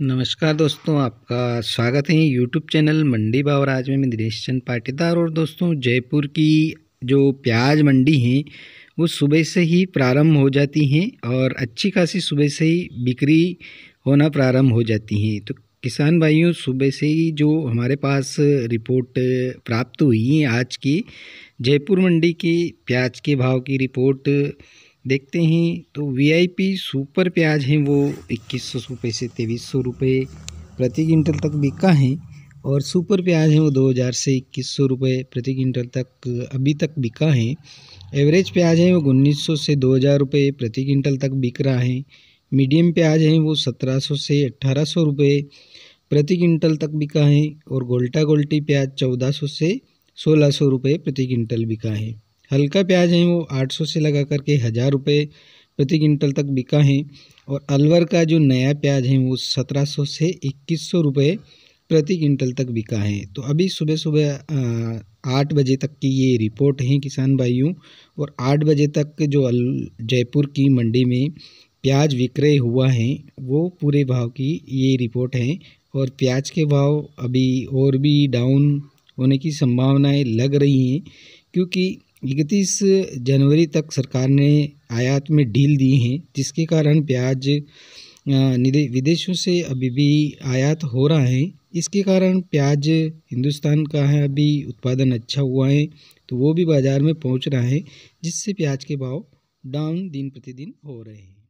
नमस्कार दोस्तों आपका स्वागत है यूट्यूब चैनल मंडी बावराज में मैं दिनेश चंद पाटीदार और दोस्तों जयपुर की जो प्याज मंडी हैं वो सुबह से ही प्रारंभ हो जाती हैं और अच्छी खासी सुबह से ही बिक्री होना प्रारंभ हो जाती हैं तो किसान भाइयों सुबह से ही जो हमारे पास रिपोर्ट प्राप्त हुई है आज की जयपुर मंडी की प्याज के भाव की रिपोर्ट देखते हैं तो वीआईपी सुपर प्याज हैं वो इक्कीस सौ रुपये से तेईस सौ रुपये प्रति क्विंटल तक बिका है और सुपर प्याज हैं वो दो हज़ार से इक्कीस सौ रुपये प्रति क्विंटल तक अभी तक बिका है एवरेज प्याज हैं वो उन्नीस सौ से दो हज़ार रुपये प्रति क्विंटल तक बिक रहा है मीडियम प्याज हैं वो सत्रह सौ से अट्ठारह सौ रुपये प्रति क्विंटल तक बिका है और गोल्टा गोल्टी प्याज चौदह सौ से सोलह सौ रुपये प्रति क्विंटल बिका है हल्का प्याज है वो 800 से लगा करके हज़ार रुपये प्रति क्विंटल तक बिका है और अलवर का जो नया प्याज है वो 1700 से इक्कीस सौ रुपये प्रति क्विंटल तक बिका है तो अभी सुबह सुबह आठ बजे तक की ये रिपोर्ट है किसान भाइयों और आठ बजे तक जो जयपुर की मंडी में प्याज विक्रय हुआ है वो पूरे भाव की ये रिपोर्ट है और प्याज के भाव अभी और भी डाउन होने की संभावनाएं लग रही हैं क्योंकि इकतीस जनवरी तक सरकार ने आयात में ढील दी है जिसके कारण प्याज विदेशों से अभी भी आयात हो रहा है इसके कारण प्याज हिंदुस्तान का है अभी उत्पादन अच्छा हुआ है तो वो भी बाज़ार में पहुंच रहा है जिससे प्याज के भाव डाउन दिन प्रतिदिन हो रहे हैं